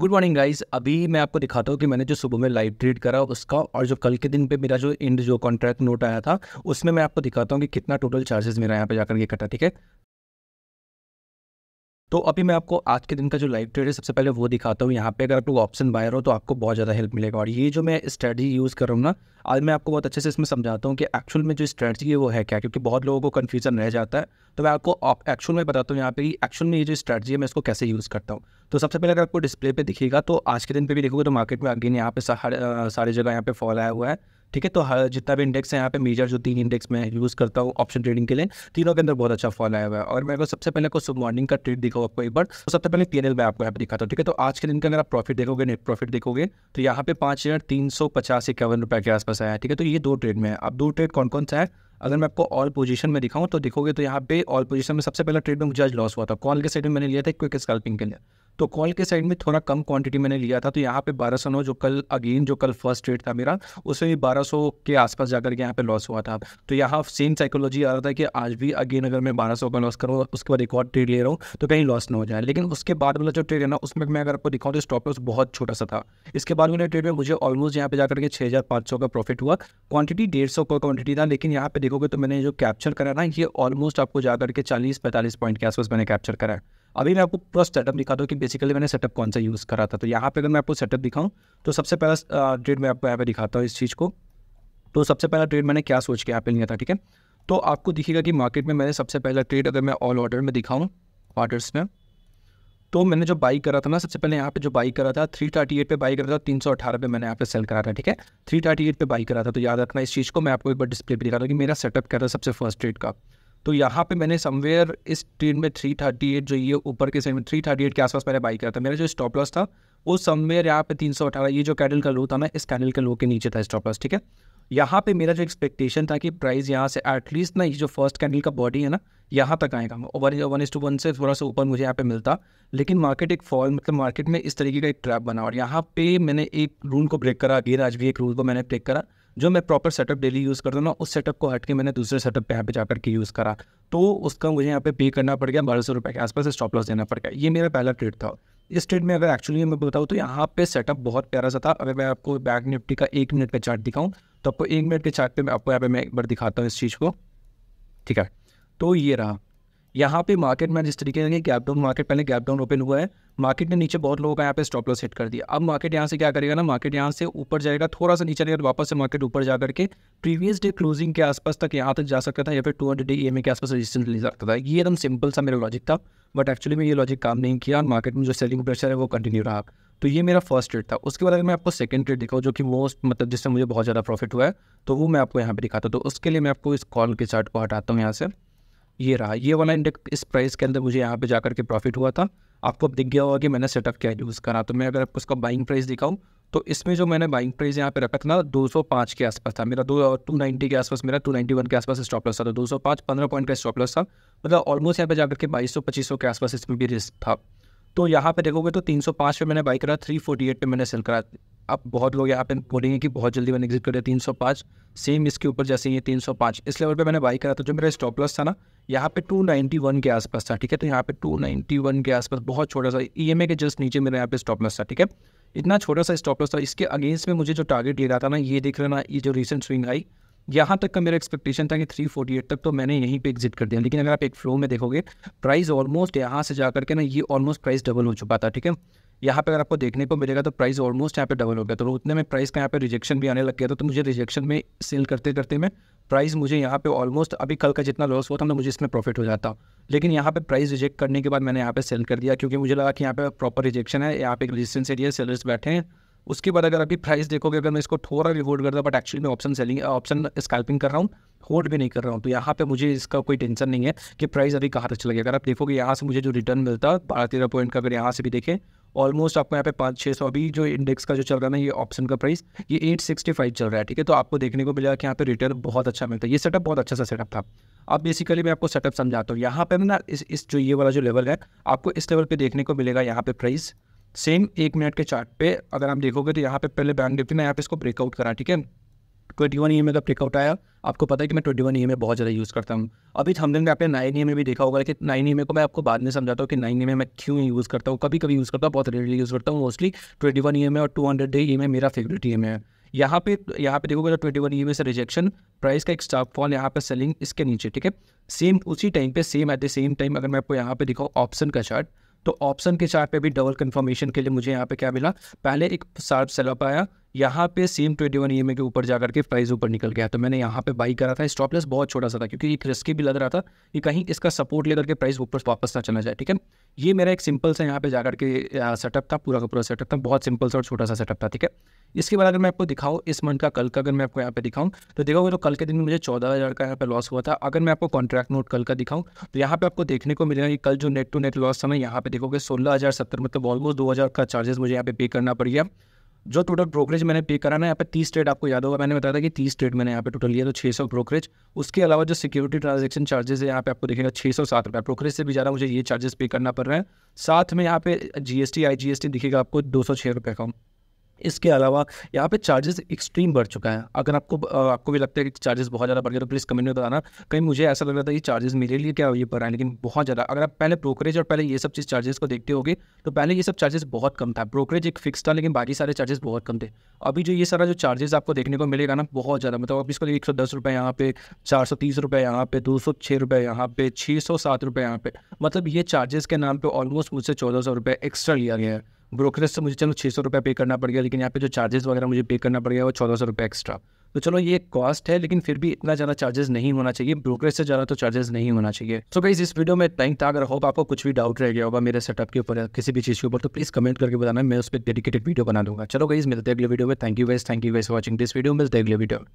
good morning guys अभी मैं आपको दिखाता हूँ कि मैंने जो सुबह में लाइव ट्रेड करा उसका और जो कल के दिन पे मेरा जो इंड जो कॉन्ट्रैक्ट नोट आया था उसमें मैं आपको दिखाता हूँ कि कितना टोटल चार्जेस मेरा यहाँ पे जाकर के कटा ठीक है तो अभी मैं आपको आज के दिन का जो लाइव ट्रेड है सबसे पहले वो दिखाता हूँ यहाँ पे अगर आप लोग ऑप्शन बायर हो तो आपको बहुत ज़्यादा हेल्प मिलेगा और ये जो मैं स्ट्रेटजी यूज़ कर रहा हूँ ना आज मैं आपको बहुत अच्छे से इसमें समझाता हूँ कि एक्चुअल में जो स्ट्रेटजी है वो है क्या क्योंकि बहुत लोगों को कन्फ्यूजन रह जाता है तो मैं आपको एक्चुअल में बताता हूँ यहाँ पर एक्चुअल में ये जो स्ट्रेटजी है मैं इसको कैसे यूज़ करता हूँ तो सबसे पहले अगर आपको डिस्प्ले पे दिखेगा तो आज के दिन पे भी देखोगे तो मार्केट में अगेन यहाँ पे हर सारी जगह यहाँ पे फॉल आया हुआ है ठीक है तो हर जितना भी इंडेक्स है यहाँ पे मेजर जो तीन इंडेक्स मैं यूज़ करता हूँ ऑप्शन ट्रेडिंग के लिए तीनों के अंदर बहुत अच्छा फॉल आया हुआ है और मैं अगर सबसे पहले सुबह मॉर्निंग का ट्रेड दिखाऊँ आपको एक बार तो सबसे पहले पी मैं आपको यहाँ पे दिखाता हूँ ठीक है तो आज के दिन का अगर आप प्रॉफिट देखोगे नेट प्रॉफिट देखोगे तो यहाँ पे पाँच हज़ार तीन सौ पचास इक्यावन रुपये के आसपास आया है ठीक है तो ये दो ट्रेड में है अब दो ट्रेड कौन कौन सा है अगर मैं आपको ऑल पोजीशन में दिखाऊं तो दिखोगे तो यहाँ पे ऑल पोजीशन में सबसे पहला ट्रेड में मुझे आज लॉस हुआ था कॉल के साइड में मैंने लिया था क्विक स्कल्पिंग के लिए तो कॉल के साइड में थोड़ा कम क्वांटिटी मैंने लिया था तो यहाँ पे बारह सौ जो कल अगेन जो कल फर्स्ट ट्रेड था मेरा उसमें भी बारह सौ के आसपास जाकर के यहाँ पे लॉस हुआ था तो यहाँ सेम साइकोलॉजी आ रहा था कि आज भी अगेन अगर मैं बारह सौ का लॉस करूँ उसके बाद एक और ट्रेड ले रहा हूँ तो कहीं लॉस ना हो जाए लेकिन उसके बाद वाला जो ट्रेड है ना उसमें मैं अगर आपको दिखाऊँ तो स्टॉप लॉस बहुत छोटा सा था इसके बाद वाले ट्रेड में मुझे ऑलमोस्ट यहाँ पे जाकर के छः हज़ार पाँच सौ का प्रॉफिट हुआ क्वांटिटी डेढ़ सौ का क्वांटिटी था लेकिन यहाँ पे देखोगे तो मैंने जो कैप्चर करा ना ये ऑलमोस्ट आपको जाकर के चालीस पैंतालीस पॉइंट के आसपास मैंने कैप्चर करा है अभी मैं आपको पूरा सेटअप दिखा दूँ कि बेसिकली मैंने सेटअप कौन सा यूज़ करा था तो यहाँ पे अगर मैं आपको सेटअप दिखाऊँ तो सबसे पहला ट्रेड मैं आपको यहाँ पे दिखाता हूँ इस चीज़ को तो सबसे पहला ट्रेड मैंने क्या सोच के यहाँ पे लिया था ठीक है तो आपको दिखेगा कि मार्केट में मैंने सबसे पहला ट्रेड अगर मैं ऑल ऑर्डर में दिखाऊँ ऑर्डर्स में तो मैंने जो बाई करा था ना सबसे पहले यहाँ पे जो बाई करा था थ्री थर्टी एट पर बाई करा था तीन सौ अठारह पे मैंने यहाँ पे सेल करा था ठीक है थ्री थर्टी एट पर बाई करा था तो याद रखना इस चीज़ को मैं आपको एक बार डिस्प्ले पर दिखा रहा हूँ कि मेरा सेटअप क्या था सबसे फर्स्ट ट्रेड का तो यहाँ पे मैंने समवेयर इस ट्रेन में थ्री थर्टी एट जो ये ऊपर के सेम थ्री थर्टी एट के आसपास मैंने बाई किया था मेरा जो स्टॉप लॉस था वो समवेयर यहाँ पे तीन सौ अठारह ये जो कैडल का लो था मैं इस कैडल के लो के नीचे था स्टॉप लॉस ठीक है यहाँ पे मेरा जो एक्सपेक्टेशन था कि प्राइस यहाँ से एटलीस्ट ना ये जो फर्स्ट कैंडल का बॉडी है ना यहाँ तक आएगा one one is to one से थोड़ा सा ऊपर मुझे यहाँ पे मिलता लेकिन मार्केट एक फॉल मतलब मार्केट में इस तरीके का एक ट्रैप बना और यहाँ पे मैंने एक रूल को ब्रेक करा गिर आज भी एक रूल को मैंने ब्रेक करा जो मैं प्रॉपर सेटअप डेली यूज़ करता ना उस सेटअप को हट के मैंने दूसरे सेटअप पे यहाँ पे जाकर के यूज़ करा तो उसका मुझे यहाँ पे पे करना पड़ गया बारह सौ रुपये के आसपास स्टॉप लॉस देना पड़ गया ये मेरा पहला ट्रेड था इस ट्रेड में अगर एक्चुअली मैं बताऊँ तो यहाँ पे सेटअप बहुत प्यारा सा था अगर मैं आपको बैंक निफ्टी का एक मिनट का चार्ट दिखाऊँ तो आपको एक मिनट के चार्ट पे मैं आपको यहाँ पे मैं एक बार दिखाता हूँ इस चीज़ को ठीक है तो ये रहा यहाँ पे मार्केट में जिस तरीके से गैप डाउन मार्केट पहले गैप डाउन ओपन हुआ है मार्केट ने नीचे बहुत लोगों का यहाँ पे स्टॉप लॉस हिट कर दिया अब मार्केट यहाँ से क्या करेगा ना मार्केट यहाँ से ऊपर जाएगा थोड़ा सा नीचे जाएगा वापस से मार्केट ऊपर जा करके प्रीवियस डे क्लोजिंग के आसपास तक यहाँ तक जा सकता था या फिर टू हंड्रेड डे ई के आसपास रजिस्टेंस ले सकता था ये एकदम सिंपल सा मेरा लॉजिक था बट एक्चुअली में ये लॉजिक काम नहीं किया मार्केट में जो सेलिंग प्रेशर है वो कंटिन्यू रहा तो ये मेरा फर्स्ट ट्रेड था उसके बाद अगर मैं आपको सेकंड ट्रेड दिखाऊँ जो कि मोस्ट मतलब जिससे मुझे बहुत ज़्यादा प्रॉफिट हुआ है तो वो मैं आपको यहाँ पे दिखाता तो उसके लिए मैं आपको इस कॉल के चार्ट को हटाता हूँ यहाँ से ये रहा ये वाला इंडेक्स इस प्राइस के अंदर मुझे यहाँ पे जाकर के प्रॉफिट हुआ था आपको अब दिख गया होगा कि मैंने सेटअप क्या यूज़ करा तो मैं अगर आपको उसका बाइंग प्राइस दिखाऊँ तो इसमें जो मैंने बाइंग प्राइस यहाँ पे रखा था ना 205 के आसपास था मेरा दो टू नाइन्टी के आसपास मेरा 291 के आसपास स्टॉप लॉस था तो 205 15 पॉइंट का स्टॉप लॉस था मतलब ऑलमोस्ट यहाँ पे जाकर के बाईस सौ के आसपास इसमें भी रिस्क था तो यहाँ पे देखोगे तो 305 पे मैंने बाई करा 348 पे मैंने सेल करा अब बहुत लोग यहाँ पे बोलेंगे कि बहुत जल्दी मैंने एग्जिट कर दिया 305 सेम इसके ऊपर जैसे ये 305 इस लेवल पे मैंने बाई करा तो जो मेरा स्टॉप लॉस था ना यहाँ पे 291 के आसपास था ठीक है तो यहाँ पे 291 के आसपास बहुत छोटा सा ई e के जस्ट नीचे मेरा यहाँ पे स्टॉप लॉस था ठीक है इतना छोटा सा स्टॉप लॉस था इसके अगेंस्ट में मुझे जो टारगेट दे रहा था ना ये देख रहे ना ये जो रिसेंट स्विंग आई यहाँ तक का मेरा एक्सपेक्टेशन था कि 348 तक तो मैंने यहीं पे एग्जिट कर दिया लेकिन अगर आप एक फ्लो में देखोगे प्राइस ऑलमोस्ट यहाँ से जा करके ना ये ऑलमोस्ट प्राइस डबल हो चुका था ठीक है यहाँ पे अगर आपको देखने को मिलेगा तो प्राइस ऑलमोस्ट यहाँ पे डबल हो गया तो उतने में प्राइस का यहाँ पे रिजेक्शन भी आने लग गया था तो मुझे रिजेक्शन में सेल करते करते मैं प्राइस मुझे यहाँ पे ऑलमोस्ट अभी कल का जितना लॉस हुआ था ना मुझे इसमें प्रॉफिट हो जाता लेकिन यहाँ पे प्राइस रिजेक्ट करने के बाद मैंने यहाँ पे सेल कर दिया क्योंकि मुझे लगा कि यहाँ पे प्रॉपर रिजेक्शन है यहाँ पे एक एरिया सेलर्स बैठे हैं उसके बाद अगर अभी प्राइस देखोगे अगर मैं इसको थोड़ा भी होल्ड करता बट एक्चुअली मैं ऑप्शन सेलिंग ऑप्शन स्कैल्पिंग कर रहा हूँ होल्ड भी नहीं कर रहा हूँ तो यहाँ पे मुझे इसका कोई टेंशन नहीं है कि प्राइस अभी कहाँ तक गया अगर आप देखोगे यहाँ से मुझे जो रिटर्न मिलता है बारह तेरह पॉइंट का अगर यहाँ से भी देखें ऑलमोस्ट आपको यहाँ पे पाँच छः सौ अभी जो इंडेक्स का जो चल रहा है ना ये ऑप्शन का प्राइस ये एट सिक्सटी फाइव चल रहा है ठीक है तो आपको देखने को मिला कि यहाँ पे रिटर्न बहुत अच्छा मिलता है ये सेटअप बहुत अच्छा सा सेटअप था अब बेसिकली मैं आपको सेटअप समझाता हूँ यहाँ पर ना इस इस जो ये वाला जो लेवल है आपको इस लेवल पर देखने को मिलेगा यहाँ पे प्राइस सेम एक मिनट के चार्ट पे अगर आप देखोगे तो यहाँ पे पहले बैंक निफ्टी ने यहाँ पे इसको ब्रेकआउट करा ठीक है ट्वेंटी वन ई में का ब्रेकआउट आया आपको पता है कि मैं ट्वेंटी वन ई में बहुत ज़्यादा यूज़ करता हूँ अभी हम दिन में आपने नाइन ई में भी देखा होगा लेकिन नाइन ई में को मैं आपको बाद में समझाता हूँ कि नाइन ई में मैं क्यों यूज़ करता हूँ कभी कभी यूज़ करता हूँ बहुत रेयरली यूज़ करता हूँ मोस्टली ट्वेंटी वन ई में और टू हंड्रेड डे ई में मेरा फेवरेट ई एम है यहाँ पे यहाँ पे देखोगे तो ट्वेंटी वन ई में से रिजेक्शन प्राइस का एक स्टॉप फॉल यहाँ पे सेलिंग इसके नीचे ठीक है सेम उसी टाइम पे same at the same time अगर मैं आपको यहाँ पे दिखाऊँ ऑप्शन का चार्ट तो ऑप्शन के चार्ट पे भी डबल कंफर्मेशन के लिए मुझे यहाँ पे क्या मिला पहले एक सार्प सेलअप आया यहाँ पे सेम ट्वेंटी वन ई के ऊपर जा करके प्राइस ऊपर निकल गया तो मैंने यहाँ पे बाई करा था स्टॉप बहुत छोटा सा था क्योंकि एक रिस्की भी लग रहा था कि कहीं इसका सपोर्ट लेकर के प्राइस ऊपर वापस ना चला जाए ठीक है ये मेरा एक सिंपल सा यहाँ पे जाकर के सेटअप था पूरा का पूरा सेटअप था बहुत सिंपल सा और छोटा सा सेटअप था ठीक है इसके बाद अगर मैं आपको दिखाऊँ इस मंथ का कल का अगर मैं आपको यहाँ पे दिखाऊँ तो देखोगे तो कल के दिन में मुझे चौदह हज़ार का यहाँ पे लॉस हुआ था अगर मैं आपको कॉन्ट्रैक्ट नोट कल का दिखाऊँ तो यहाँ पे आपको देखने को मिलेगा कि कल जो नेट टू नेट लॉस था मैं यहाँ पे देखोगे सोलह हज़ार सत्तर मतलब ऑलमोस्ट दो हज़ार का चार्जेस मुझे यहाँ पे पे करना पड़ गया जो टोटल ब्रोकरेज मैंने पे करा ना यहाँ पे तीस ट्रेड आपको याद होगा मैंने बताया था कि तीस ट्रेड मैंने यहाँ पे टोटल लिया तो छः सौ ब्रोकरेज उसके अलावा जो सिक्योरिटी ट्रांजेक्शन चार्जेस है यहाँ पे आपको देखेगा छः सौ सात रुपये ब्रोकरेज से भी ज़्यादा मुझे ये चार्जेस पे करना पड़ रहा है साथ में यहाँ पे जी एस दिखेगा आपको दो सौ छः रुपये का इसके अलावा यहाँ पे चार्जेस एक्सट्रीम बढ़ चुका है अगर आपको आपको भी लगता है कि चार्जेस बहुत ज़्यादा बढ़ गया तो प्लीज़ कमेंट में बताना कहीं मुझे ऐसा लग रहा था कि चार्जेस मेरे लिए क्या ये बढ़ है लेकिन बहुत ज़्यादा अगर आप पहले ब्रोकरेज और पहले ये सब चीज़ चार्जेस को देखते होगे तो पहले ये सब चार्जेस बहुत कम था ब्रोकरेज एक फिक्स था लेकिन बाकी सारे चार्जेस बहुत कम थे अभी जो ये सारा जो चार्जेस आपको देखने को मिलेगा ना बहुत ज़्यादा मतलब आप इसको एक सौ दस रुपये यहाँ पे चार सौ तीस रुपये यहाँ पे दो सौ छः रुपये यहाँ पे छः सौ सात रुपये यहाँ पे मतलब ये चार्जेस के नाम पे ऑलमोस्ट मुझसे चौदह सौ रुपये एक्स्ट्रा लिया गया है ब्रोकरेज से मुझे चलो छः सौ रुपया पे करना पड़ गया लेकिन यहाँ पे जो चार्जेस वगैरह मुझे पे करना पड़ गया वो चौदह सौ रुपये एक्स्ट्रा तो चलो ये कॉस्ट है लेकिन फिर भी इतना ज़्यादा चार्जेस नहीं होना चाहिए ब्रोकरेज से ज़्यादा तो चार्जेस नहीं होना चाहिए सो so गाइज इस वीडियो में टाइम था अगर होप आपको कुछ भी डाउट रह गया होगा मेरे सेटअप के ऊपर किसी भी चीज़ के ऊपर तो प्लीज़ कमेंट करके बताना मैं उस पर डेडिकेटेड वीडियो बना दूंगा चलो गाइज मिलते अगले वीडियो में thank you west thank you west watching this video मिलते अगले वीडियो